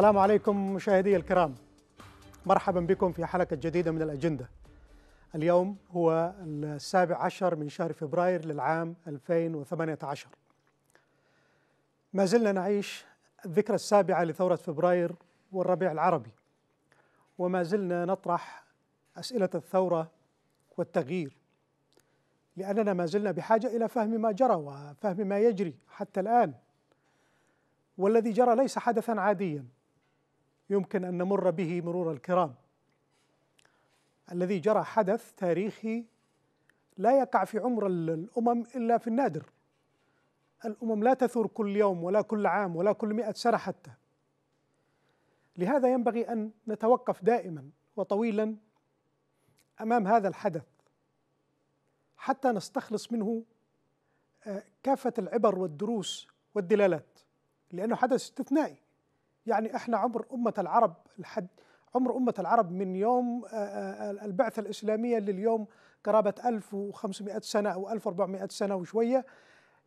السلام عليكم مشاهدي الكرام مرحبا بكم في حلقة جديدة من الأجندة اليوم هو السابع عشر من شهر فبراير للعام 2018 ما زلنا نعيش الذكرى السابعة لثورة فبراير والربيع العربي وما زلنا نطرح أسئلة الثورة والتغيير لأننا ما زلنا بحاجة إلى فهم ما جرى وفهم ما يجري حتى الآن والذي جرى ليس حدثا عاديا يمكن أن نمر به مرور الكرام الذي جرى حدث تاريخي لا يقع في عمر الأمم إلا في النادر الأمم لا تثور كل يوم ولا كل عام ولا كل مئة سنة حتى لهذا ينبغي أن نتوقف دائما وطويلا أمام هذا الحدث حتى نستخلص منه آه، كافة العبر والدروس والدلالات لأنه حدث استثنائي يعني احنا عمر امه العرب لحد عمر امه العرب من يوم آه، آه، البعثه الاسلاميه لليوم قرابه 1500 سنه او 1400 سنه وشويه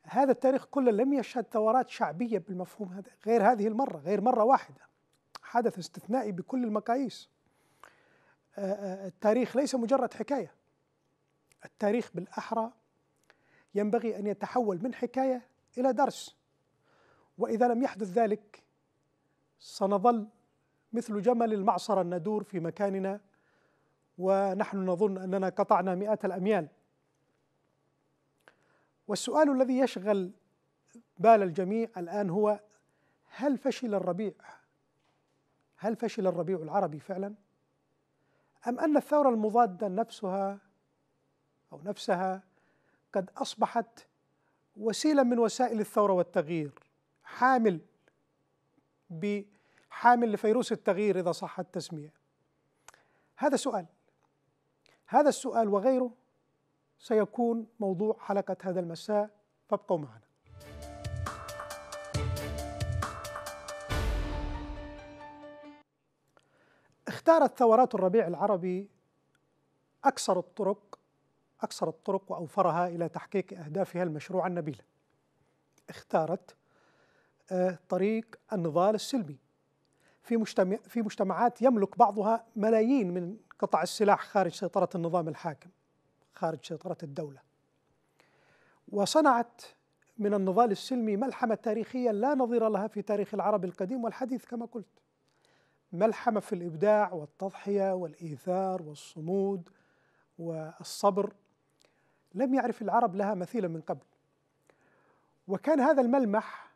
هذا التاريخ كله لم يشهد ثورات شعبيه بالمفهوم هذا غير هذه المره غير مره واحده حدث استثنائي بكل المقاييس آه، التاريخ ليس مجرد حكايه التاريخ بالاحرى ينبغي ان يتحول من حكايه الى درس واذا لم يحدث ذلك سنظل مثل جمل المعصرة الندور في مكاننا ونحن نظن أننا قطعنا مئات الأميال والسؤال الذي يشغل بال الجميع الآن هو هل فشل الربيع؟ هل فشل الربيع العربي فعلا؟ أم أن الثورة المضادة نفسها أو نفسها قد أصبحت وسيلة من وسائل الثورة والتغيير حامل ب حامل لفيروس التغيير إذا صح التسمية هذا سؤال هذا السؤال وغيره سيكون موضوع حلقة هذا المساء فابقوا معنا اختارت ثورات الربيع العربي أكثر الطرق أكثر الطرق وأوفرها إلى تحقيق أهدافها المشروعة النبيلة اختارت آه، طريق النضال السلمي في مجتمع في مجتمعات يملك بعضها ملايين من قطع السلاح خارج سيطرة النظام الحاكم خارج سيطرة الدولة وصنعت من النضال السلمي ملحمة تاريخية لا نظير لها في تاريخ العرب القديم والحديث كما قلت ملحمة في الإبداع والتضحية والإيثار والصمود والصبر لم يعرف العرب لها مثيلا من قبل وكان هذا الملمح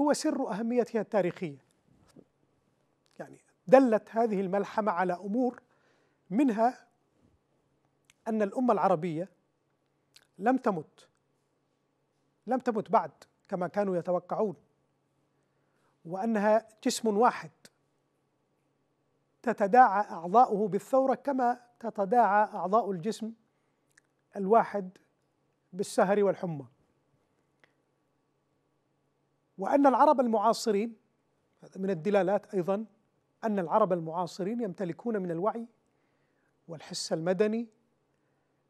هو سر أهميتها التاريخية يعني دلت هذه الملحمة على أمور منها أن الأمة العربية لم تمت لم تمت بعد كما كانوا يتوقعون وأنها جسم واحد تتداعى أعضاؤه بالثورة كما تتداعى أعضاء الجسم الواحد بالسهر والحمى وأن العرب المعاصرين من الدلالات أيضا أن العرب المعاصرين يمتلكون من الوعي والحس المدني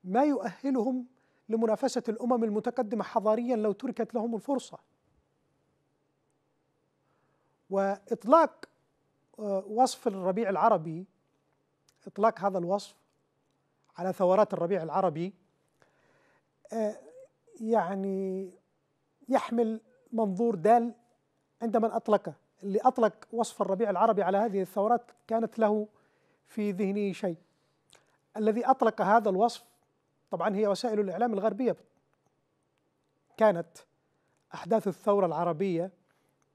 ما يؤهلهم لمنافسة الأمم المتقدمة حضاريا لو تركت لهم الفرصة وإطلاق آه، وصف الربيع العربي إطلاق هذا الوصف على ثورات الربيع العربي آه، يعني يحمل منظور دال عند من أطلقه اللي أطلق وصف الربيع العربي على هذه الثورات كانت له في ذهنه شيء الذي أطلق هذا الوصف طبعا هي وسائل الإعلام الغربية كانت أحداث الثورة العربية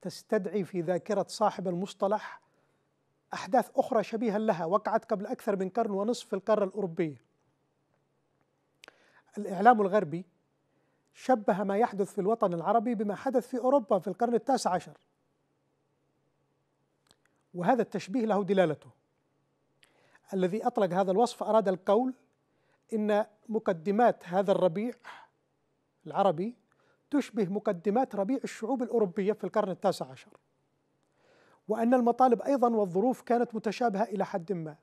تستدعي في ذاكرة صاحب المصطلح أحداث أخرى شبيهة لها وقعت قبل أكثر من قرن ونصف في القارة الأوروبية الإعلام الغربي شبه ما يحدث في الوطن العربي بما حدث في أوروبا في القرن التاسع عشر وهذا التشبيه له دلالته الذي أطلق هذا الوصف أراد القول إن مقدمات هذا الربيع العربي تشبه مقدمات ربيع الشعوب الأوروبية في القرن التاسع عشر وأن المطالب أيضا والظروف كانت متشابهة إلى حد ما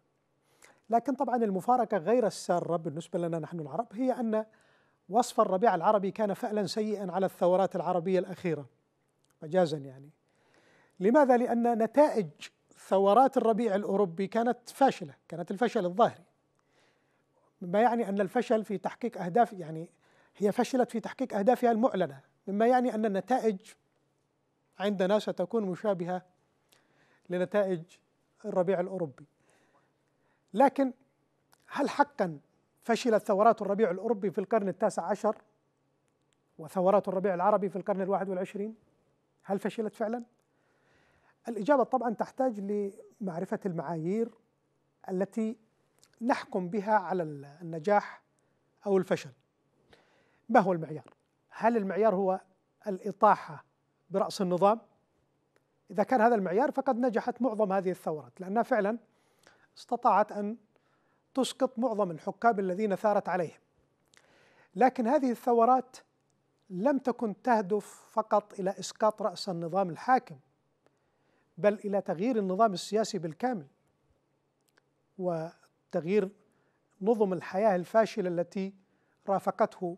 لكن طبعا المفارقة غير السارة بالنسبة لنا نحن العرب هي أن وصف الربيع العربي كان فعلا سيئا على الثورات العربية الأخيرة مجازا يعني لماذا؟ لأن نتائج ثورات الربيع الأوروبي كانت فاشلة كانت الفشل الظاهري مما يعني أن الفشل في تحقيق أهداف يعني هي فشلت في تحقيق أهدافها المعلنة مما يعني أن النتائج عندنا ستكون مشابهة لنتائج الربيع الأوروبي لكن هل حقا فشلت ثورات الربيع الأوروبي في القرن التاسع عشر وثورات الربيع العربي في القرن الواحد والعشرين هل فشلت فعلا؟ الإجابة طبعا تحتاج لمعرفة المعايير التي نحكم بها على النجاح أو الفشل ما هو المعيار؟ هل المعيار هو الإطاحة برأس النظام؟ إذا كان هذا المعيار فقد نجحت معظم هذه الثورات لأنها فعلا استطاعت أن تسقط معظم الحكام الذين ثارت عليهم لكن هذه الثورات لم تكن تهدف فقط إلى إسقاط رأس النظام الحاكم بل الى تغيير النظام السياسي بالكامل وتغيير نظم الحياه الفاشله التي رافقته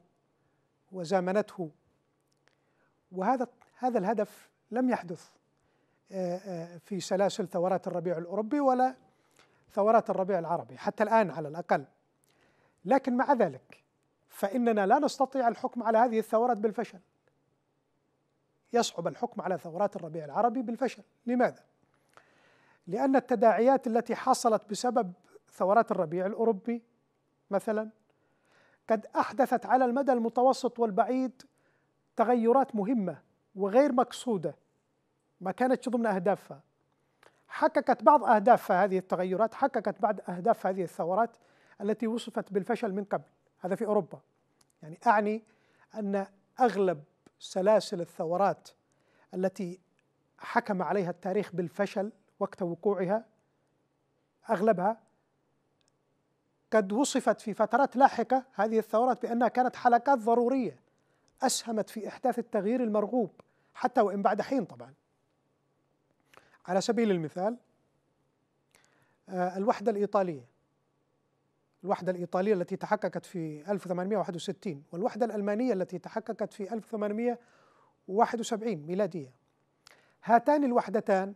وزامنته وهذا هذا الهدف لم يحدث في سلاسل ثورات الربيع الاوروبي ولا ثورات الربيع العربي حتى الان على الاقل لكن مع ذلك فاننا لا نستطيع الحكم على هذه الثورات بالفشل يصعب الحكم على ثورات الربيع العربي بالفشل لماذا؟ لأن التداعيات التي حصلت بسبب ثورات الربيع الأوروبي مثلا قد أحدثت على المدى المتوسط والبعيد تغيرات مهمة وغير مقصودة ما كانتش ضمن أهدافها حققت بعض أهدافها هذه التغيرات حققت بعض أهداف هذه الثورات التي وصفت بالفشل من قبل هذا في أوروبا يعني أعني أن أغلب سلاسل الثورات التي حكم عليها التاريخ بالفشل وقت وقوعها اغلبها قد وصفت في فترات لاحقه هذه الثورات بانها كانت حلقات ضروريه اسهمت في احداث التغيير المرغوب حتى وان بعد حين طبعا. على سبيل المثال آه، الوحده الايطاليه الوحدة الإيطالية التي تحققت في 1861 والوحدة الألمانية التي تحققت في 1871 ميلادية هاتان الوحدتان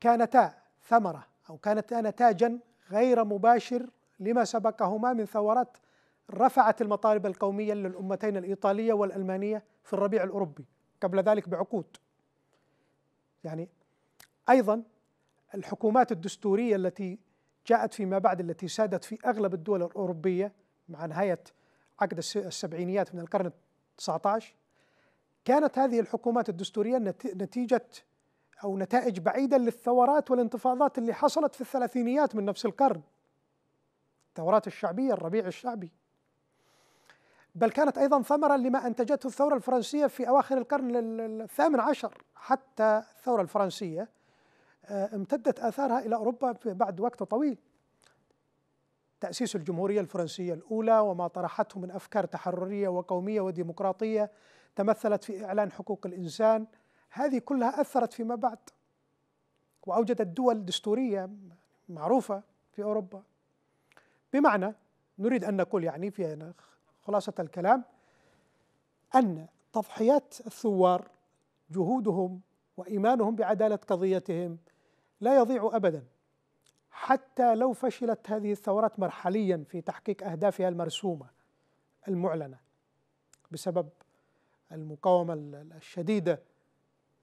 كانتا ثمرة أو كانتا نتاجا غير مباشر لما سبقهما من ثورات رفعت المطالب القومية للأمتين الإيطالية والألمانية في الربيع الأوروبي قبل ذلك بعقود يعني أيضا الحكومات الدستورية التي جاءت فيما بعد التي سادت في أغلب الدول الأوروبية مع نهاية عقد السبعينيات من القرن 19 كانت هذه الحكومات الدستورية نتيجة أو نتائج بعيدة للثورات والانتفاضات اللي حصلت في الثلاثينيات من نفس القرن الثورات الشعبية الربيع الشعبي بل كانت أيضا ثمرة لما أنتجته الثورة الفرنسية في أواخر القرن الثامن عشر حتى الثورة الفرنسية آه، امتدت آثارها إلى أوروبا بعد وقت طويل تأسيس الجمهورية الفرنسية الأولى وما طرحته من أفكار تحررية وقومية وديمقراطية تمثلت في إعلان حقوق الإنسان هذه كلها أثرت فيما بعد وأوجدت دول دستورية معروفة في أوروبا بمعنى نريد أن نقول يعني في خلاصة الكلام أن تضحيات الثوار جهودهم وإيمانهم بعدالة قضيتهم لا يضيع أبداً حتى لو فشلت هذه الثورات مرحليا في تحقيق أهدافها المرسومة المعلنة بسبب المقاومة الشديدة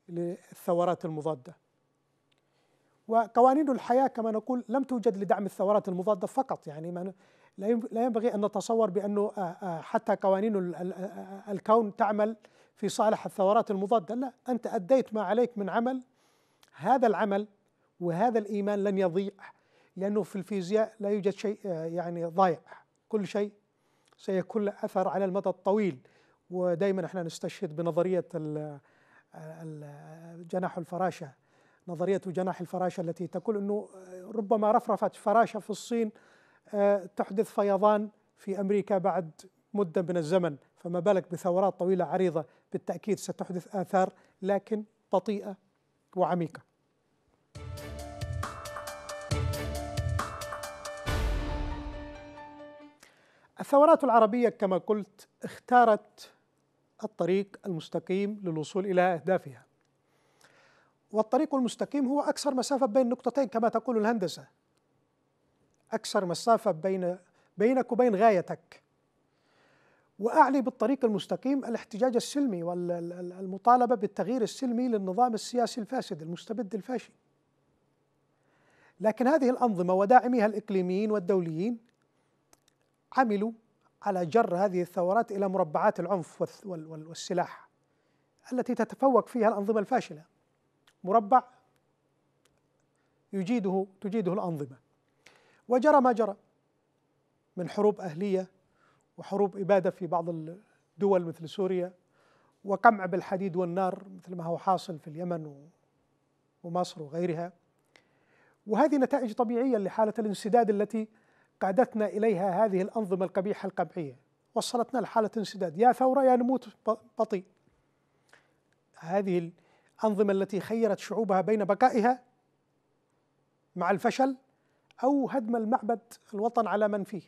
للثورات المضادة وقوانين الحياة كما نقول لم توجد لدعم الثورات المضادة فقط يعني لا ينبغي أن نتصور بأنه آه، آه، حتى قوانين آه، الكون تعمل في صالح الثورات المضادة لا أنت أديت ما عليك من عمل هذا العمل وهذا الإيمان لن يضيع لأنه في الفيزياء لا يوجد شيء آه، يعني ضايع كل شيء سيكون له أثر على المدى الطويل ودائما احنا نستشهد بنظرية آه، آه، جناح الفراشة نظرية جناح الفراشة التي تقول أنه ربما رفرفة فراشة في الصين تحدث فيضان في أمريكا بعد مدة من الزمن فما بالك بثورات طويلة عريضة بالتأكيد ستحدث آثار لكن بطيئة وعميقة الثورات العربية كما قلت اختارت الطريق المستقيم للوصول إلى أهدافها والطريق المستقيم هو أكثر مسافة بين نقطتين كما تقول الهندسة أكثر مسافة بين بينك وبين غايتك وأعلي بالطريق المستقيم الاحتجاج السلمي والمطالبة بالتغيير السلمي للنظام السياسي الفاسد المستبد الفاشي لكن هذه الأنظمة وداعميها الإقليميين والدوليين عملوا على جر هذه الثورات الى مربعات العنف والسلاح التي تتفوق فيها الانظمه الفاشله مربع يجيده تجيده الانظمه وجرى ما جرى من حروب اهليه وحروب اباده في بعض الدول مثل سوريا وقمع بالحديد والنار مثل ما هو حاصل في اليمن ومصر وغيرها وهذه نتائج طبيعيه لحاله الانسداد التي قادتنا إليها هذه الأنظمة القبيحة القمعية وصلتنا لحالة انسداد يا ثورة يا نموت بطيء هذه الأنظمة التي خيرت شعوبها بين بقائها مع الفشل أو هدم المعبد الوطن على من فيه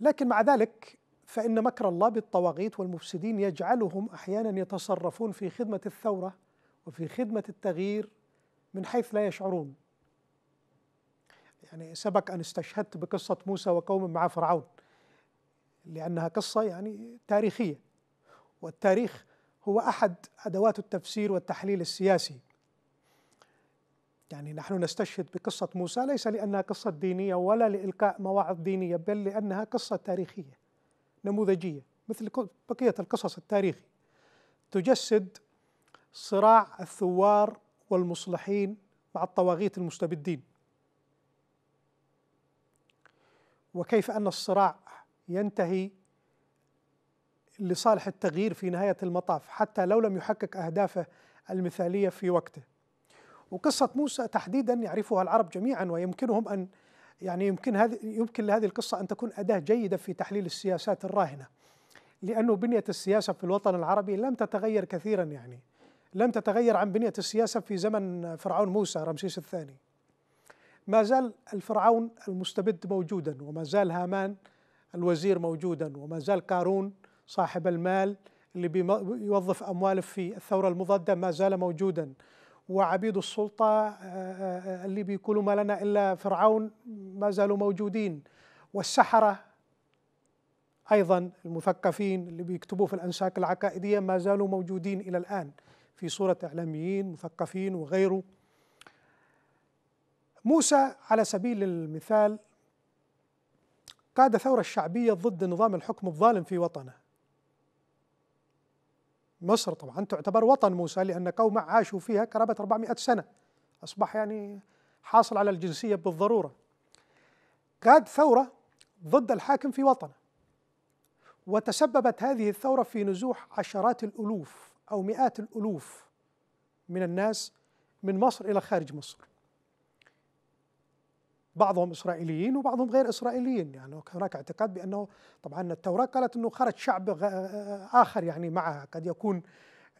لكن مع ذلك فإن مكر الله بالطواغيت والمفسدين يجعلهم أحيانا يتصرفون في خدمة الثورة وفي خدمة التغيير من حيث لا يشعرون يعني سبق أن استشهدت بقصة موسى وقوم مع فرعون لأنها قصة يعني تاريخية والتاريخ هو أحد أدوات التفسير والتحليل السياسي يعني نحن نستشهد بقصة موسى ليس لأنها قصة دينية ولا لإلقاء مواعظ دينية بل لأنها قصة تاريخية نموذجية مثل بقية القصص التاريخي تجسد صراع الثوار والمصلحين مع الطواغيت المستبدين وكيف ان الصراع ينتهي لصالح التغيير في نهايه المطاف حتى لو لم يحقق اهدافه المثاليه في وقته. وقصه موسى تحديدا يعرفها العرب جميعا ويمكنهم ان يعني يمكن هذه يمكن لهذه القصه ان تكون اداه جيده في تحليل السياسات الراهنه. لانه بنيه السياسه في الوطن العربي لم تتغير كثيرا يعني. لم تتغير عن بنيه السياسه في زمن فرعون موسى رمسيس الثاني. ما زال الفرعون المستبد موجودا وما زال هامان الوزير موجودا وما زال قارون صاحب المال اللي بيوظف أمواله في الثورة المضادة ما زال موجودا وعبيد السلطة آه، آه، اللي بيقولوا ما لنا إلا فرعون ما زالوا موجودين والسحرة أيضا المثقفين اللي بيكتبوا في الأنساك العقائدية ما زالوا موجودين إلى الآن في صورة إعلاميين مثقفين وغيره موسى على سبيل المثال قاد ثورة شعبية ضد نظام الحكم الظالم في وطنه مصر طبعا تعتبر وطن موسى لأن قومه عاشوا فيها قرابة 400 سنة أصبح يعني حاصل على الجنسية بالضرورة قاد ثورة ضد الحاكم في وطنه وتسببت هذه الثورة في نزوح عشرات الألوف أو مئات الألوف من الناس من مصر إلى خارج مصر بعضهم اسرائيليين وبعضهم غير اسرائيليين يعني هناك اعتقاد بانه طبعا التوراه قالت انه خرج شعب آه، اخر يعني معها قد يكون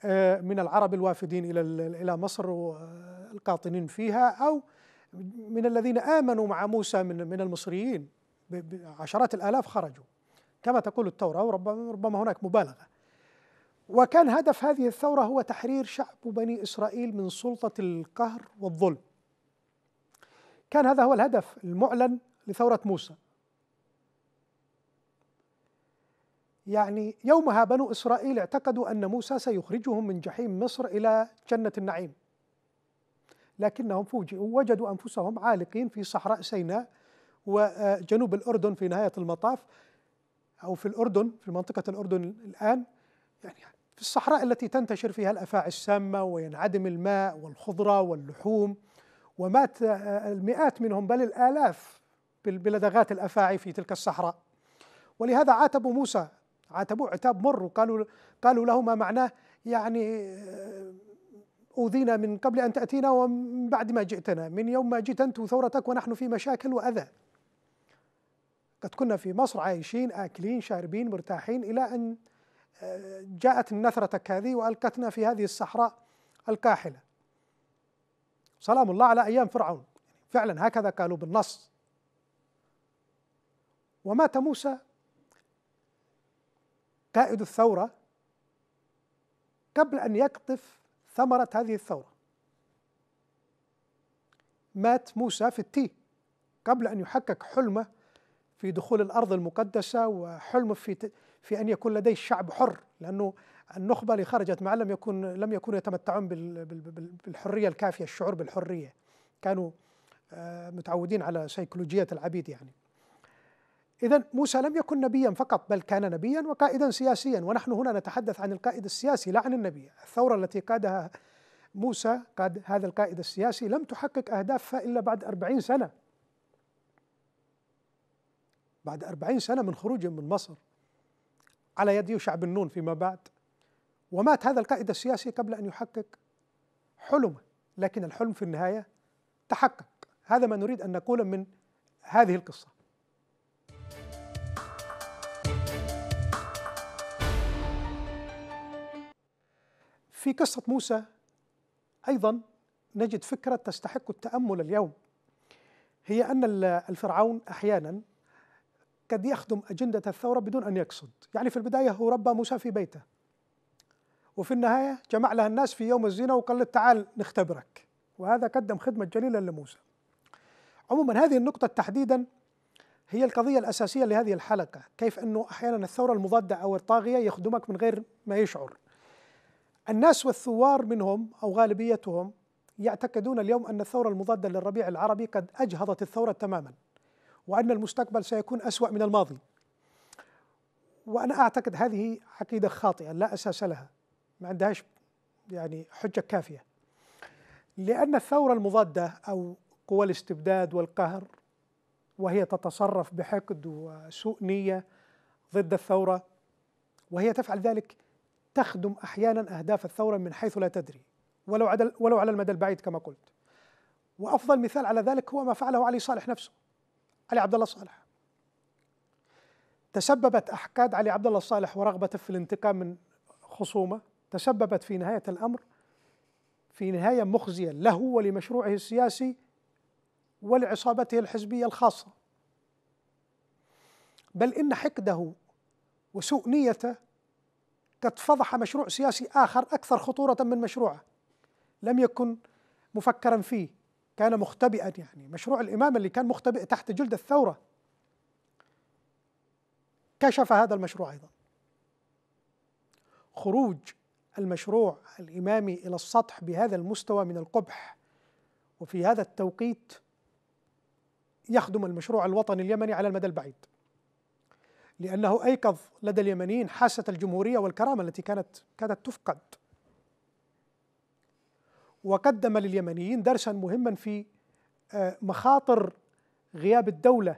آه، من العرب الوافدين الى الى مصر والقاطنين فيها او من الذين امنوا مع موسى من من المصريين عشرات الالاف خرجوا كما تقول التوراه وربما ربما هناك مبالغه وكان هدف هذه الثوره هو تحرير شعب بني اسرائيل من سلطه القهر والظلم كان هذا هو الهدف المعلن لثورة موسى يعني يومها بنو إسرائيل اعتقدوا أن موسى سيخرجهم من جحيم مصر إلى جنة النعيم لكنهم فوجئوا وجدوا أنفسهم عالقين في صحراء سيناء وجنوب الأردن في نهاية المطاف أو في الأردن في منطقة الأردن الآن يعني في الصحراء التي تنتشر فيها الأفاعي السامة وينعدم الماء والخضرة واللحوم ومات آه، آه، المئات منهم بل الآلاف بلدغات الأفاعي في تلك الصحراء ولهذا عاتبوا موسى عاتبوه عتاب مر وقالوا قالوا له ما معناه يعني آه، أوذينا من قبل أن تأتينا ومن بعد ما جئتنا من يوم ما جئت أنت وثورتك ونحن في مشاكل وأذى قد كنا في مصر عايشين آكلين شاربين مرتاحين إلى أن جاءت نثرتك هذه وألقتنا في هذه الصحراء الكاحلة سلام الله على أيام فرعون فعلا هكذا قالوا بالنص ومات موسى قائد الثورة قبل أن يقطف ثمرة هذه الثورة مات موسى في التيه قبل أن يحقق حلمه في دخول الأرض المقدسة وحلمه في في أن يكون لديه شعب حر لأنه النخبه اللي خرجت معه لم يكن لم يكونوا يتمتعون بالحريه الكافيه الشعور بالحريه كانوا آه، متعودين على سيكولوجيه العبيد يعني إذا موسى لم يكن نبيا فقط بل كان نبيا وقائدا سياسيا ونحن هنا نتحدث عن القائد السياسي لا عن النبي الثورة التي قادها موسى قاد هذا القائد السياسي لم تحقق أهدافها إلا بعد أربعين سنة بعد أربعين سنة من خروجه من مصر على يد يوشع بن نون فيما بعد ومات هذا القائد السياسي قبل أن يحقق حلمه لكن الحلم في النهاية تحقق هذا ما نريد أن نقوله من هذه القصة في قصة موسى أيضا نجد فكرة تستحق التأمل اليوم هي أن الفرعون أحيانا قد يخدم أجندة الثورة بدون أن يقصد يعني في البداية هو ربى موسى في بيته وفي النهاية جمع لها الناس في يوم الزينة وقال له تعال نختبرك وهذا قدم خدمة جليلة لموسى عموما هذه النقطة تحديدا هي القضية الأساسية لهذه الحلقة كيف أنه أحيانا الثورة المضادة أو الطاغية يخدمك من غير ما يشعر الناس والثوار منهم أو غالبيتهم يعتقدون اليوم أن الثورة المضادة للربيع العربي قد أجهضت الثورة تماما وأن المستقبل سيكون أسوأ من الماضي وأنا أعتقد هذه عقيدة خاطئة لا أساس لها ما عندهاش يعني حجة كافية لأن الثورة المضادة أو قوى الاستبداد والقهر وهي تتصرف بحقد وسوء نية ضد الثورة وهي تفعل ذلك تخدم أحيانا أهداف الثورة من حيث لا تدري ولو, عدل ولو على المدى البعيد كما قلت وأفضل مثال على ذلك هو ما فعله علي صالح نفسه علي عبد الله صالح تسببت أحقاد علي عبد الله صالح ورغبته في الانتقام من خصومه تسببت في نهايه الامر في نهايه مخزيه له ولمشروعه السياسي ولعصابته الحزبيه الخاصه بل ان حقده وسوء نيته قد فضح مشروع سياسي اخر اكثر خطوره من مشروعه لم يكن مفكرا فيه كان مختبئا يعني مشروع الامامه اللي كان مختبئ تحت جلد الثوره كشف هذا المشروع ايضا خروج المشروع الإمامي إلى السطح بهذا المستوى من القبح وفي هذا التوقيت يخدم المشروع الوطني اليمني على المدى البعيد لأنه أيقظ لدى اليمنيين حاسة الجمهورية والكرامة التي كانت كادت تفقد وقدم لليمنيين درسا مهما في آه، مخاطر غياب الدولة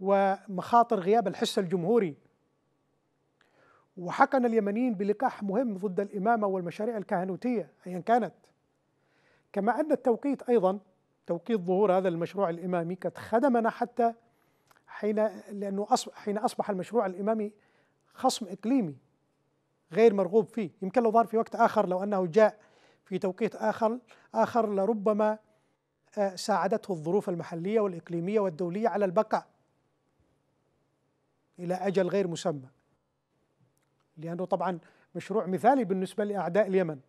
ومخاطر غياب الحس الجمهوري وحقن اليمنيين بلقاح مهم ضد الإمامة والمشاريع الكهنوتية أيا كانت كما أن التوقيت أيضا توقيت ظهور هذا المشروع الإمامي قد خدمنا حتى حين لأنه أصبح حين أصبح المشروع الإمامي خصم إقليمي غير مرغوب فيه يمكن لو ظهر في وقت آخر لو أنه جاء في توقيت آخر آخر لربما آه، ساعدته الظروف المحلية والإقليمية والدولية على البقاء إلى أجل غير مسمى لأنه طبعا مشروع مثالي بالنسبة لأعداء اليمن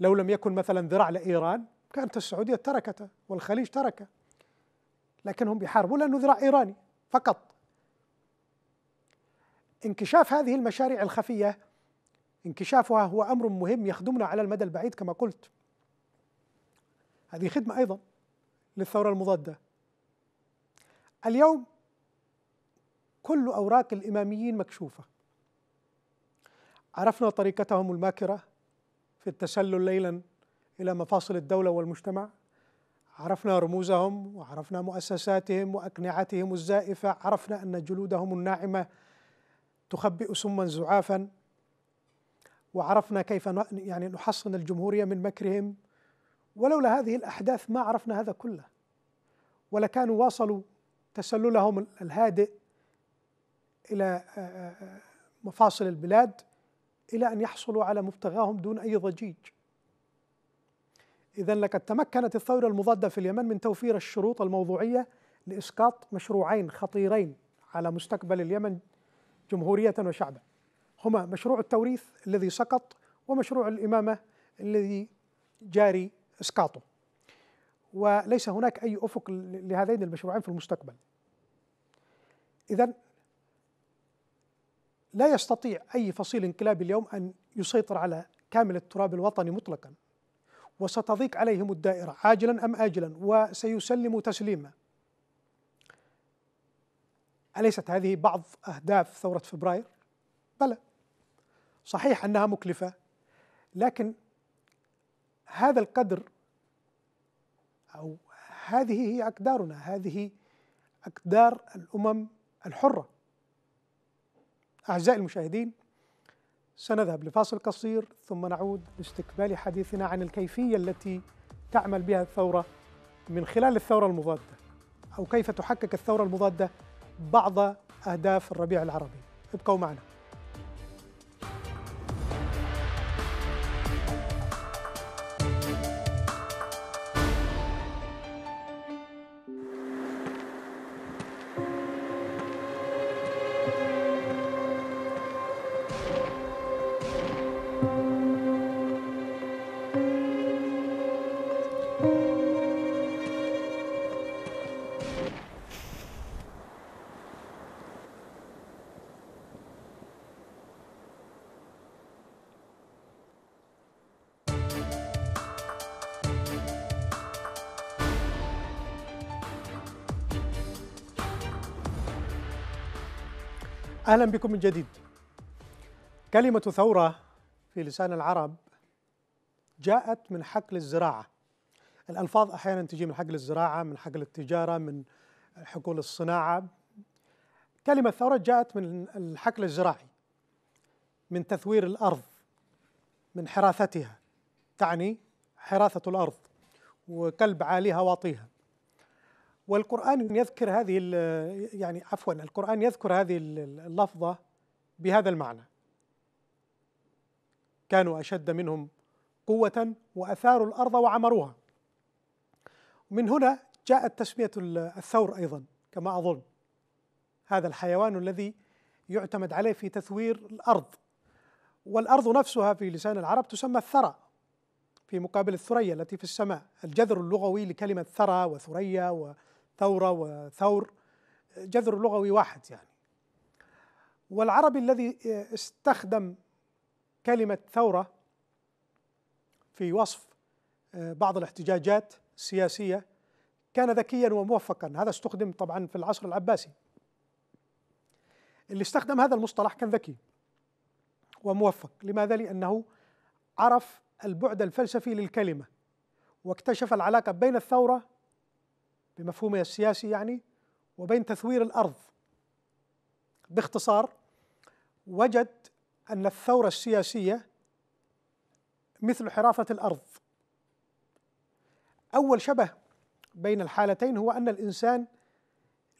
لو لم يكن مثلا ذراع لإيران كانت السعودية تركته والخليج تركه لكنهم بيحاربوا لأنه ذراع إيراني فقط انكشاف هذه المشاريع الخفية انكشافها هو أمر مهم يخدمنا على المدى البعيد كما قلت هذه خدمة أيضا للثورة المضادة اليوم كل أوراق الإماميين مكشوفة عرفنا طريقتهم الماكرة في التسلل ليلا إلى مفاصل الدولة والمجتمع عرفنا رموزهم وعرفنا مؤسساتهم وأقنعتهم الزائفة عرفنا أن جلودهم الناعمة تخبئ سما زعافا وعرفنا كيف يعني نحصن الجمهورية من مكرهم ولولا هذه الأحداث ما عرفنا هذا كله ولكانوا واصلوا تسللهم الهادئ إلى مفاصل البلاد إلى أن يحصلوا على مبتغاهم دون أي ضجيج إذا لقد تمكنت الثورة المضادة في اليمن من توفير الشروط الموضوعية لإسقاط مشروعين خطيرين على مستقبل اليمن جمهورية وشعبا هما مشروع التوريث الذي سقط ومشروع الإمامة الذي جاري إسقاطه وليس هناك أي أفق لهذين المشروعين في المستقبل إذا لا يستطيع أي فصيل انقلابي اليوم أن يسيطر على كامل التراب الوطني مطلقا وستضيق عليهم الدائرة عاجلا أم آجلا وسيسلموا تسليما أليست هذه بعض أهداف ثورة فبراير؟ بلى صحيح أنها مكلفة لكن هذا القدر أو هذه هي أقدارنا هذه أقدار الأمم الحرة أعزائي المشاهدين سنذهب لفاصل قصير ثم نعود لاستكمال حديثنا عن الكيفية التي تعمل بها الثورة من خلال الثورة المضادة أو كيف تحقق الثورة المضادة بعض أهداف الربيع العربي ابقوا معنا أهلا بكم من جديد كلمة ثورة في لسان العرب جاءت من حقل الزراعة الألفاظ أحيانا تجي من حقل الزراعة من حقل التجارة من حقول الصناعة كلمة ثورة جاءت من الحقل الزراعي من تثوير الأرض من حراثتها تعني حراثة الأرض وكلب عاليها واطيها والقرآن يذكر هذه يعني عفوا القرآن يذكر هذه اللفظة بهذا المعنى كانوا أشد منهم قوة وأثاروا الأرض وعمروها من هنا جاءت تسمية الثور أيضا كما أظن هذا الحيوان الذي يعتمد عليه في تثوير الأرض والأرض نفسها في لسان العرب تسمى الثرى في مقابل الثريا التي في السماء الجذر اللغوي لكلمة ثرى وثريا و... ثورة وثور جذر لغوي واحد يعني والعربي الذي استخدم كلمة ثورة في وصف آه، بعض الاحتجاجات السياسية كان ذكيا وموفقا هذا استخدم طبعا في العصر العباسي اللي استخدم هذا المصطلح كان ذكي وموفق لماذا لأنه عرف البعد الفلسفي للكلمة واكتشف العلاقة بين الثورة بمفهومها السياسي يعني وبين تثوير الارض باختصار وجد ان الثوره السياسيه مثل حرافه الارض اول شبه بين الحالتين هو ان الانسان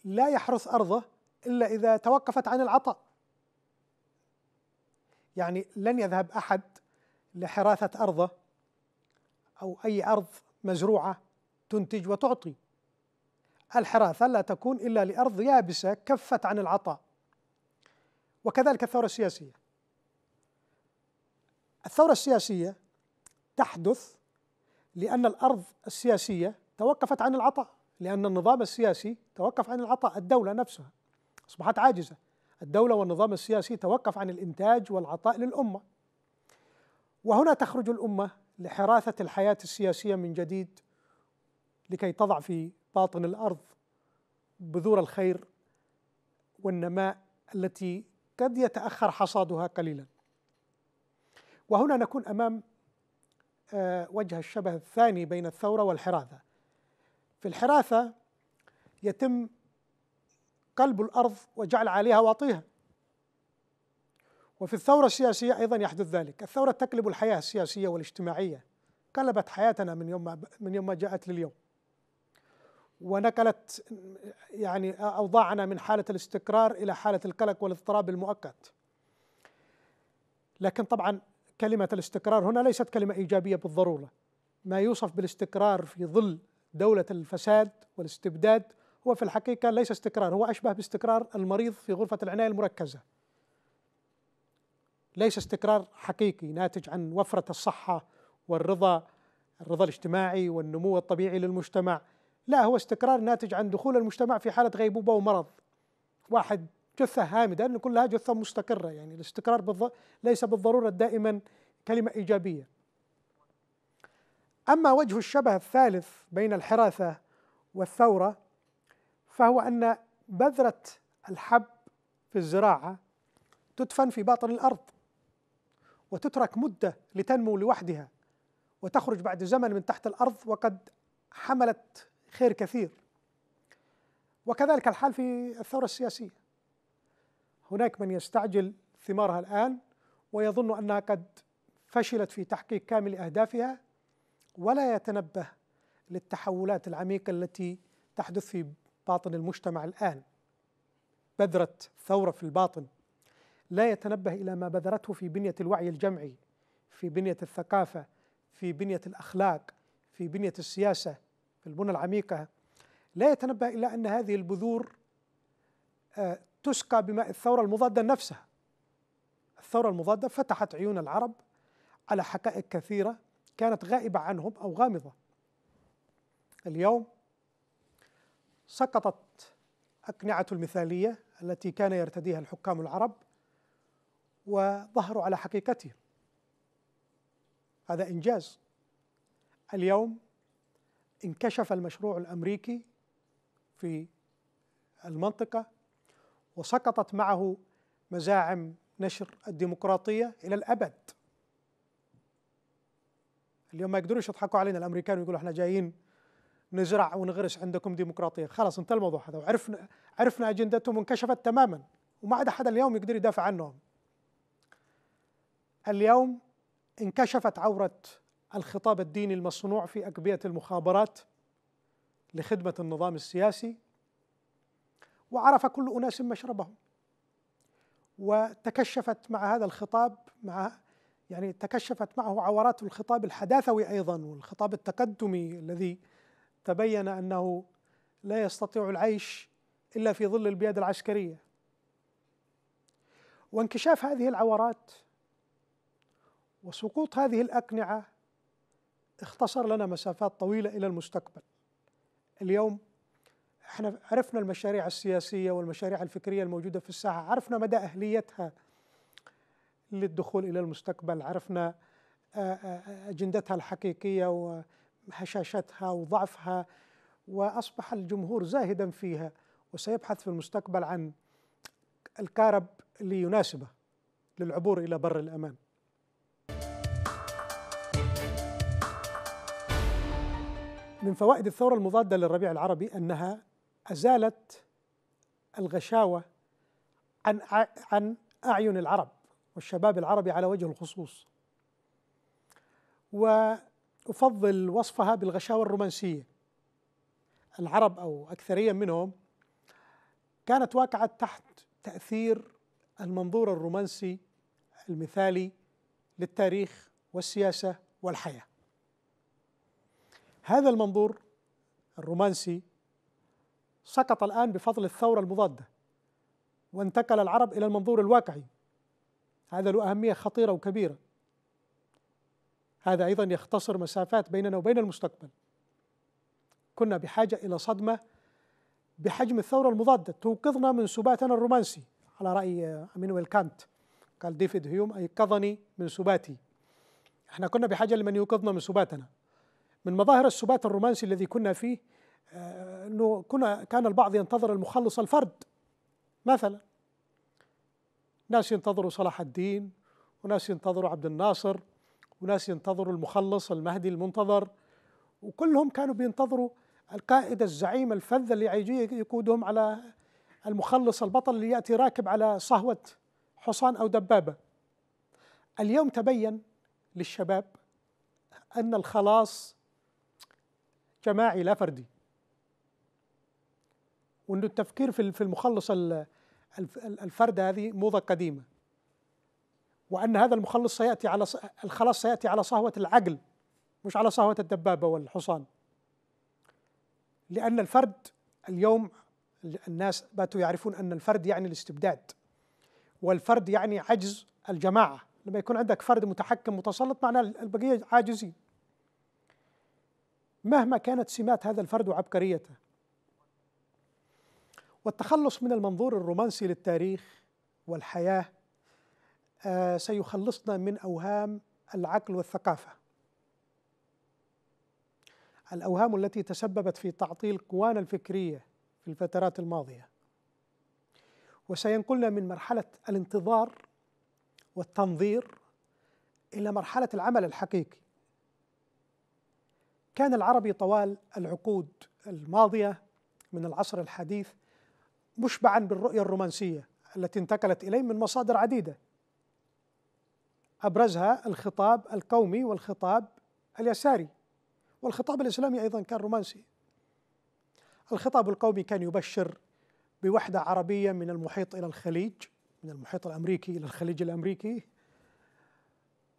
لا يحرث ارضه الا اذا توقفت عن العطاء يعني لن يذهب احد لحراثه ارضه او اي ارض مزروعه تنتج وتعطي الحراثة لا تكون إلا لأرض يابسة كفت عن العطاء وكذلك الثورة السياسية الثورة السياسية تحدث لأن الأرض السياسية توقفت عن العطاء لأن النظام السياسي توقف عن العطاء الدولة نفسها أصبحت عاجزة الدولة والنظام السياسي توقف عن الإنتاج والعطاء للأمة وهنا تخرج الأمة لحراثة الحياة السياسية من جديد لكي تضع في باطن الارض بذور الخير والنماء التي قد يتاخر حصادها قليلا وهنا نكون امام آه، وجه الشبه الثاني بين الثوره والحراثه في الحراثه يتم قلب الارض وجعل عليها واطيها وفي الثوره السياسيه ايضا يحدث ذلك الثوره تقلب الحياه السياسيه والاجتماعيه قلبت حياتنا من يوم ما من يوم ما جاءت لليوم ونقلت يعني أوضاعنا من حالة الاستقرار إلى حالة القلق والاضطراب المؤقت لكن طبعا كلمة الاستقرار هنا ليست كلمة إيجابية بالضرورة ما يوصف بالاستقرار في ظل دولة الفساد والاستبداد هو في الحقيقة ليس استقرار هو أشبه باستقرار المريض في غرفة العناية المركزة ليس استقرار حقيقي ناتج عن وفرة الصحة والرضا الرضا الاجتماعي والنمو الطبيعي للمجتمع لا هو استقرار ناتج عن دخول المجتمع في حالة غيبوبة ومرض واحد جثة هامدة لأن كلها جثة مستقرة يعني الاستقرار بالض... ليس بالضرورة دائما كلمة إيجابية أما وجه الشبه الثالث بين الحراثة والثورة فهو أن بذرة الحب في الزراعة تدفن في باطن الأرض وتترك مدة لتنمو لوحدها وتخرج بعد زمن من تحت الأرض وقد حملت خير كثير وكذلك الحال في الثورة السياسية هناك من يستعجل ثمارها الآن ويظن أنها قد فشلت في تحقيق كامل أهدافها ولا يتنبه للتحولات العميقة التي تحدث في باطن المجتمع الآن بذرت ثورة في الباطن لا يتنبه إلى ما بذرته في بنية الوعي الجمعي في بنية الثقافة في بنية الأخلاق في بنية السياسة في البنى العميقة لا يتنبه إلا أن هذه البذور آه، تسقى بماء الثورة المضادة نفسها الثورة المضادة فتحت عيون العرب على حقائق كثيرة كانت غائبة عنهم أو غامضة اليوم سقطت أقنعة المثالية التي كان يرتديها الحكام العرب وظهروا على حقيقتهم هذا إنجاز اليوم انكشف المشروع الامريكي في المنطقه وسقطت معه مزاعم نشر الديمقراطيه الى الابد اليوم ما يقدروش يضحكوا علينا الامريكان ويقولوا احنا جايين نزرع ونغرس عندكم ديمقراطيه خلاص انتهى الموضوع هذا وعرفنا عرفنا اجندتهم وانكشفت تماما وما عدا حدا اليوم يقدر يدافع عنهم اليوم انكشفت عوره الخطاب الديني المصنوع في أكبية المخابرات لخدمة النظام السياسي وعرف كل أناس مشربهم وتكشفت مع هذا الخطاب مع يعني تكشفت معه عورات الخطاب الحداثوي أيضا والخطاب التقدمي الذي تبين أنه لا يستطيع العيش إلا في ظل البياده العسكرية وانكشاف هذه العورات وسقوط هذه الأقنعة اختصر لنا مسافات طويلة إلى المستقبل اليوم احنا عرفنا المشاريع السياسية والمشاريع الفكرية الموجودة في الساحة عرفنا مدى أهليتها للدخول إلى المستقبل عرفنا آه، آه، أجندتها الحقيقية وهشاشتها وضعفها وأصبح الجمهور زاهدا فيها وسيبحث في المستقبل عن الكارب اللي يناسبه للعبور إلى بر الأمان من فوائد الثورة المضادة للربيع العربي أنها أزالت الغشاوة عن عن أعين العرب والشباب العربي على وجه الخصوص وأفضل وصفها بالغشاوة الرومانسية العرب أو أكثريا منهم كانت واقعة تحت تأثير المنظور الرومانسي المثالي للتاريخ والسياسة والحياة هذا المنظور الرومانسي سقط الآن بفضل الثورة المضادة وانتقل العرب إلى المنظور الواقعي هذا له أهمية خطيرة وكبيرة هذا أيضا يختصر مسافات بيننا وبين المستقبل كنا بحاجة إلى صدمة بحجم الثورة المضادة توقظنا من سباتنا الرومانسي على رأي أمينويل كانت قال ديفيد هيوم أيقظني من سباتي احنا كنا بحاجة لمن يوقظنا من سباتنا من مظاهر السبات الرومانسي الذي كنا فيه آه، انه كنا كان البعض ينتظر المخلص الفرد مثلا ناس ينتظروا صلاح الدين وناس ينتظروا عبد الناصر وناس ينتظروا المخلص المهدي المنتظر وكلهم كانوا بينتظروا القائد الزعيم الفذ اللي يجي يقودهم على المخلص البطل اللي ياتي راكب على صهوه حصان او دبابه اليوم تبين للشباب ان الخلاص جماعي لا فردي وأن التفكير في المخلص الفرد هذه موضة قديمة وأن هذا المخلص سيأتي على الخلاص سيأتي على صهوة العقل مش على صهوة الدبابة والحصان لأن الفرد اليوم الناس باتوا يعرفون أن الفرد يعني الاستبداد والفرد يعني عجز الجماعة لما يكون عندك فرد متحكم متسلط معناه البقية عاجزين مهما كانت سمات هذا الفرد وعبقريته والتخلص من المنظور الرومانسي للتاريخ والحياه آه، سيخلصنا من اوهام العقل والثقافه الاوهام التي تسببت في تعطيل قوانا الفكريه في الفترات الماضيه وسينقلنا من مرحله الانتظار والتنظير الى مرحله العمل الحقيقي كان العربي طوال العقود الماضيه من العصر الحديث مشبعا بالرؤيه الرومانسيه التي انتقلت اليه من مصادر عديده ابرزها الخطاب القومي والخطاب اليساري والخطاب الاسلامي ايضا كان رومانسي الخطاب القومي كان يبشر بوحده عربيه من المحيط الى الخليج من المحيط الامريكي الى الخليج الامريكي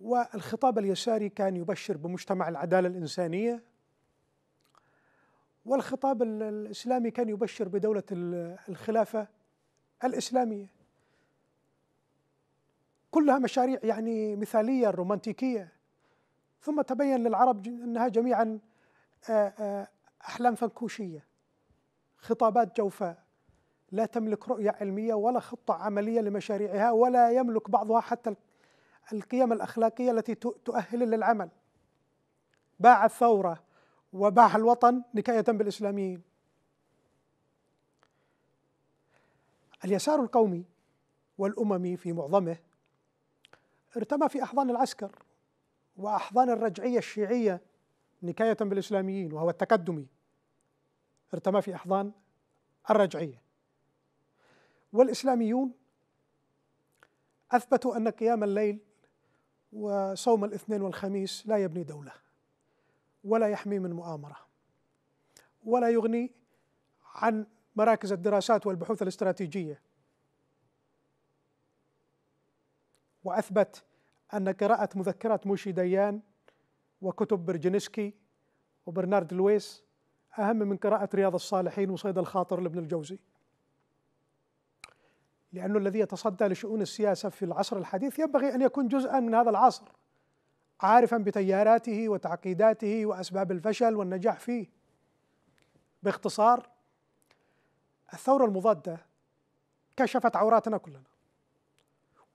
والخطاب اليساري كان يبشر بمجتمع العداله الانسانيه والخطاب الاسلامي كان يبشر بدوله الخلافه الاسلاميه كلها مشاريع يعني مثاليه رومانتيكيه ثم تبين للعرب انها جميعا احلام فنكوشيه خطابات جوفاء لا تملك رؤيه علميه ولا خطه عمليه لمشاريعها ولا يملك بعضها حتى القيم الاخلاقيه التي تؤهل للعمل باع الثوره وباع الوطن نكايه بالاسلاميين اليسار القومي والاممي في معظمه ارتمى في احضان العسكر واحضان الرجعيه الشيعيه نكايه بالاسلاميين وهو التقدمي ارتمى في احضان الرجعيه والاسلاميون اثبتوا ان قيام الليل وصوم الاثنين والخميس لا يبني دولة ولا يحمي من مؤامرة ولا يغني عن مراكز الدراسات والبحوث الاستراتيجية وأثبت أن قراءة مذكرات موشي ديان وكتب برجنسكي وبرنارد لويس أهم من قراءة رياض الصالحين وصيد الخاطر لابن الجوزي لأنه الذي يتصدى لشؤون السياسة في العصر الحديث ينبغي أن يكون جزءا من هذا العصر عارفا بتياراته وتعقيداته وأسباب الفشل والنجاح فيه باختصار الثورة المضادة كشفت عوراتنا كلنا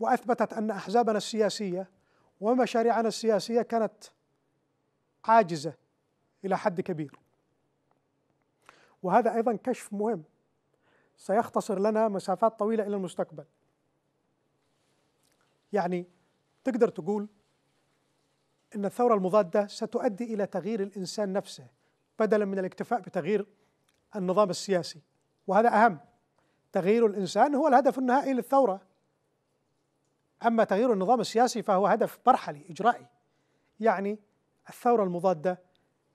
وأثبتت أن أحزابنا السياسية ومشاريعنا السياسية كانت عاجزة إلى حد كبير وهذا أيضا كشف مهم سيختصر لنا مسافات طويلة إلى المستقبل يعني تقدر تقول أن الثورة المضادة ستؤدي إلى تغيير الإنسان نفسه بدلا من الاكتفاء بتغيير النظام السياسي وهذا أهم تغيير الإنسان هو الهدف النهائي للثورة أما تغيير النظام السياسي فهو هدف مرحلي إجرائي يعني الثورة المضادة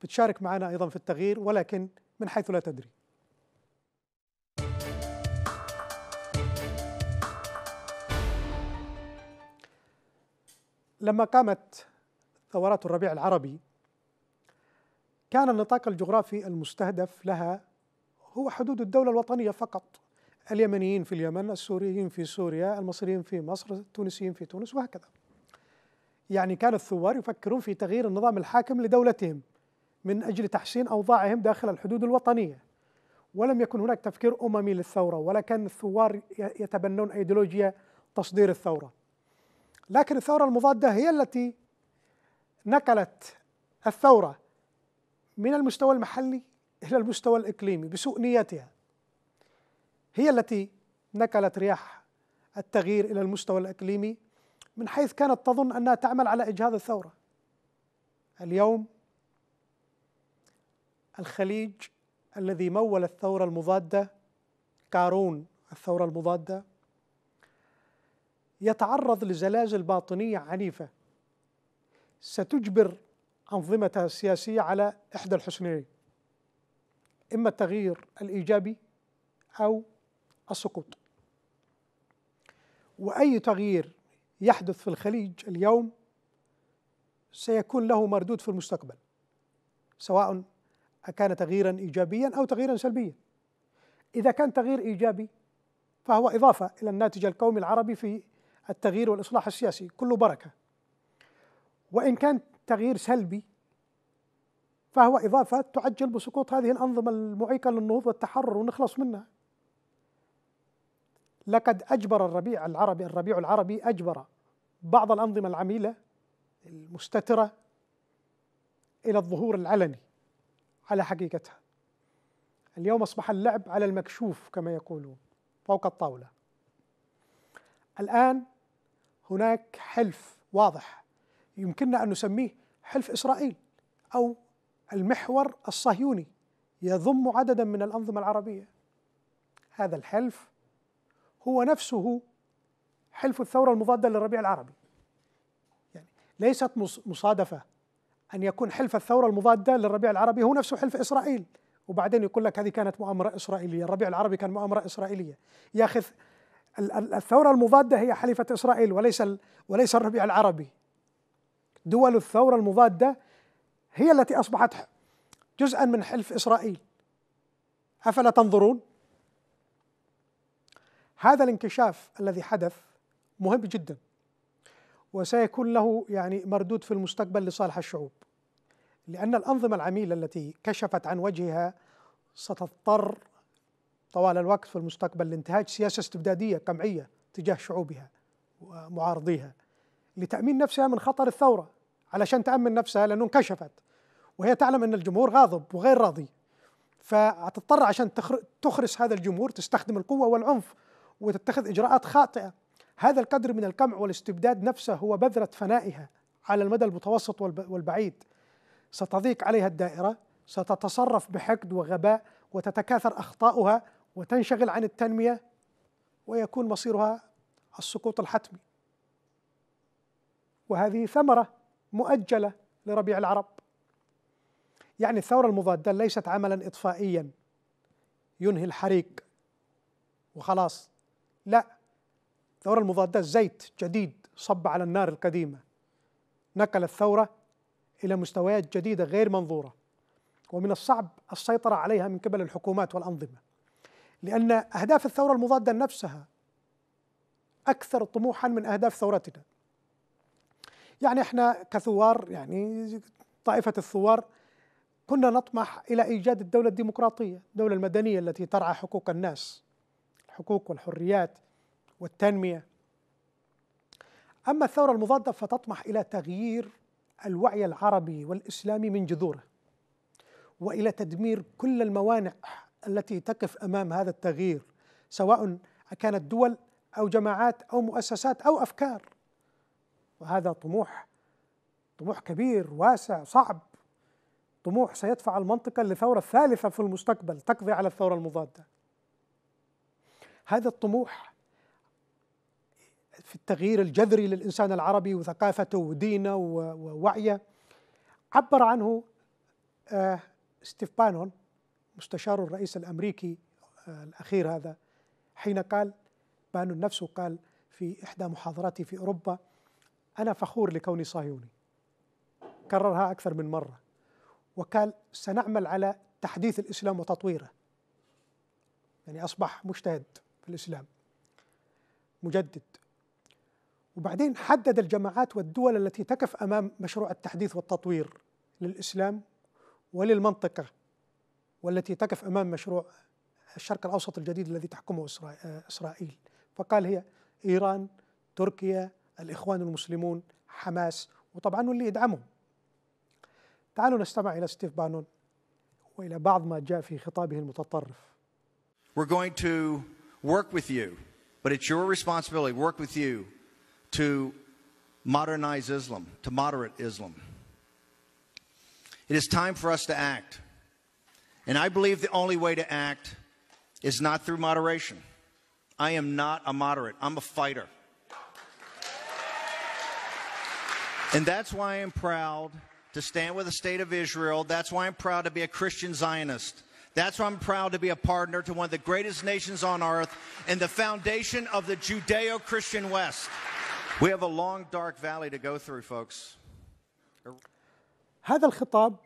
بتشارك معنا أيضا في التغيير ولكن من حيث لا تدري لما قامت ثورات الربيع العربي كان النطاق الجغرافي المستهدف لها هو حدود الدولة الوطنية فقط اليمنيين في اليمن السوريين في سوريا المصريين في مصر التونسيين في تونس وهكذا يعني كان الثوار يفكرون في تغيير النظام الحاكم لدولتهم من أجل تحسين أوضاعهم داخل الحدود الوطنية ولم يكن هناك تفكير أممي للثورة ولا كان الثوار يتبنون أيديولوجيا تصدير الثورة لكن الثورة المضادة هي التي نقلت الثورة من المستوى المحلي إلى المستوى الإقليمي بسوء نيتها هي التي نقلت رياح التغيير إلى المستوى الإقليمي من حيث كانت تظن أنها تعمل على إجهاض الثورة اليوم الخليج الذي مول الثورة المضادة قارون الثورة المضادة يتعرض لزلازل باطنية عنيفة ستجبر أنظمتها السياسية على إحدى الحسنين إما التغيير الإيجابي أو السقوط وأي تغيير يحدث في الخليج اليوم سيكون له مردود في المستقبل سواء أكان تغييرا إيجابيا أو تغييرا سلبيا إذا كان تغيير إيجابي فهو إضافة إلى الناتج القومي العربي في التغيير والإصلاح السياسي كله بركة وإن كان تغيير سلبي فهو إضافة تعجل بسقوط هذه الأنظمة المعيقة للنهوض والتحرر ونخلص منها لقد أجبر الربيع العربي الربيع العربي أجبر بعض الأنظمة العميلة المستترة إلى الظهور العلني على حقيقتها اليوم أصبح اللعب على المكشوف كما يقولون فوق الطاولة الآن هناك حلف واضح يمكننا أن نسميه حلف إسرائيل أو المحور الصهيوني يضم عددا من الأنظمة العربية هذا الحلف هو نفسه حلف الثورة المضادة للربيع العربي يعني ليست مصادفة أن يكون حلف الثورة المضادة للربيع العربي هو نفسه حلف إسرائيل وبعدين يقول لك هذه كانت مؤامرة إسرائيلية الربيع العربي كان مؤامرة إسرائيلية ياخذ الثورة المضادة هي حليفة إسرائيل وليس وليس الربيع العربي دول الثورة المضادة هي التي أصبحت جزءا من حلف إسرائيل أفلا تنظرون هذا الانكشاف الذي حدث مهم جدا وسيكون له يعني مردود في المستقبل لصالح الشعوب لأن الأنظمة العميلة التي كشفت عن وجهها ستضطر طوال الوقت في المستقبل لانتهاج سياسة استبدادية قمعية تجاه شعوبها ومعارضيها لتأمين نفسها من خطر الثورة علشان تأمن نفسها لأنه انكشفت وهي تعلم أن الجمهور غاضب وغير راضي فهتضطر عشان تخرس هذا الجمهور تستخدم القوة والعنف وتتخذ إجراءات خاطئة هذا القدر من القمع والاستبداد نفسه هو بذرة فنائها على المدى المتوسط والبعيد ستضيق عليها الدائرة ستتصرف بحقد وغباء وتتكاثر أخطاؤها وتنشغل عن التنميه ويكون مصيرها السقوط الحتمي وهذه ثمره مؤجله لربيع العرب يعني الثوره المضاده ليست عملا اطفائيا ينهي الحريق وخلاص لا الثوره المضاده زيت جديد صب على النار القديمه نقل الثوره الى مستويات جديده غير منظوره ومن الصعب السيطره عليها من قبل الحكومات والانظمه لأن أهداف الثورة المضادة نفسها أكثر طموحا من أهداف ثورتنا يعني احنا كثوار يعني طائفة الثوار كنا نطمح إلى إيجاد الدولة الديمقراطية الدولة المدنية التي ترعى حقوق الناس الحقوق والحريات والتنمية أما الثورة المضادة فتطمح إلى تغيير الوعي العربي والإسلامي من جذوره وإلى تدمير كل الموانع التي تقف امام هذا التغيير سواء كانت دول او جماعات او مؤسسات او افكار وهذا طموح طموح كبير واسع صعب طموح سيدفع المنطقه لثوره ثالثه في المستقبل تقضي على الثوره المضاده هذا الطموح في التغيير الجذري للانسان العربي وثقافته ودينه ووعيه عبر عنه آه، ستيف بانون مستشار الرئيس الأمريكي آه، الأخير هذا حين قال بان نفسه قال في إحدى محاضراته في أوروبا أنا فخور لكوني صهيوني كررها أكثر من مرة وقال سنعمل على تحديث الإسلام وتطويره يعني أصبح مجتهد في الإسلام مجدد وبعدين حدد الجماعات والدول التي تقف أمام مشروع التحديث والتطوير للإسلام وللمنطقة والتي تقف امام مشروع الشرق الاوسط الجديد الذي تحكمه اسرائيل فقال هي ايران تركيا الاخوان المسلمون حماس وطبعا واللي يدعمهم تعالوا نستمع الى ستيف بانون والى بعض ما جاء في خطابه المتطرف We're going to work with you but it's your responsibility work with you to modernize Islam to moderate Islam It is time for us to act And I believe the only way to act is not through moderation. I am not a moderate, I'm a fighter. And that's why I'm proud to stand with the state of Israel. That's why I'm proud to be a Christian Zionist. That's why I'm proud to be a partner to one of the greatest nations on earth and the foundation of the Judeo Christian West. We have a long, dark valley to go through, folks. هذا الخطاب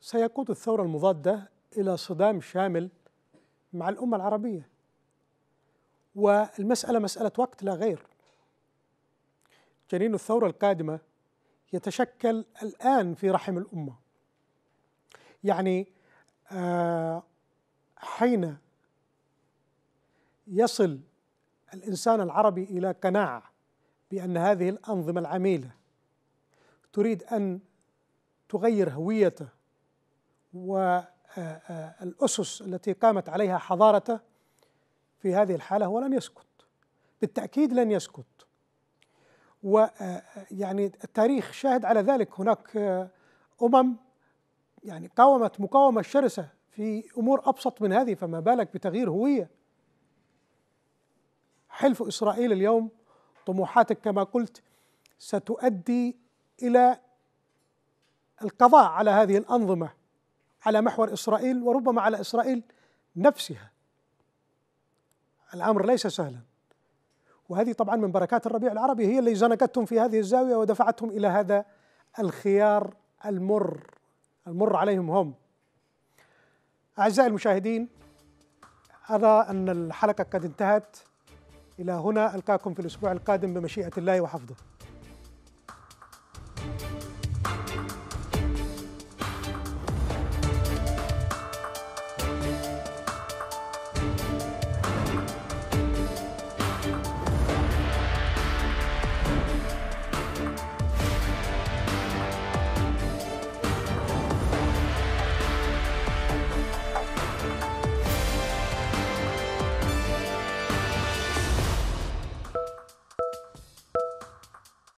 سيقود الثورة المضادة إلى صدام شامل مع الأمة العربية والمسألة مسألة وقت لا غير جنين الثورة القادمة يتشكل الآن في رحم الأمة يعني آه، حين يصل الإنسان العربي إلى قناعة بأن هذه الأنظمة العميلة تريد أن تغير هويته والأسس التي قامت عليها حضارته في هذه الحالة هو لن يسكت بالتأكيد لن يسكت ويعني التاريخ شاهد على ذلك هناك أمم يعني قاومت مقاومة شرسة في أمور أبسط من هذه فما بالك بتغيير هوية حلف إسرائيل اليوم طموحاتك كما قلت ستؤدي إلى القضاء على هذه الأنظمة على محور إسرائيل وربما على إسرائيل نفسها الأمر ليس سهلا وهذه طبعا من بركات الربيع العربي هي اللي زنقتهم في هذه الزاوية ودفعتهم إلى هذا الخيار المر المر عليهم هم أعزائي المشاهدين أرى أن الحلقة قد انتهت إلى هنا ألقاكم في الأسبوع القادم بمشيئة الله وحفظه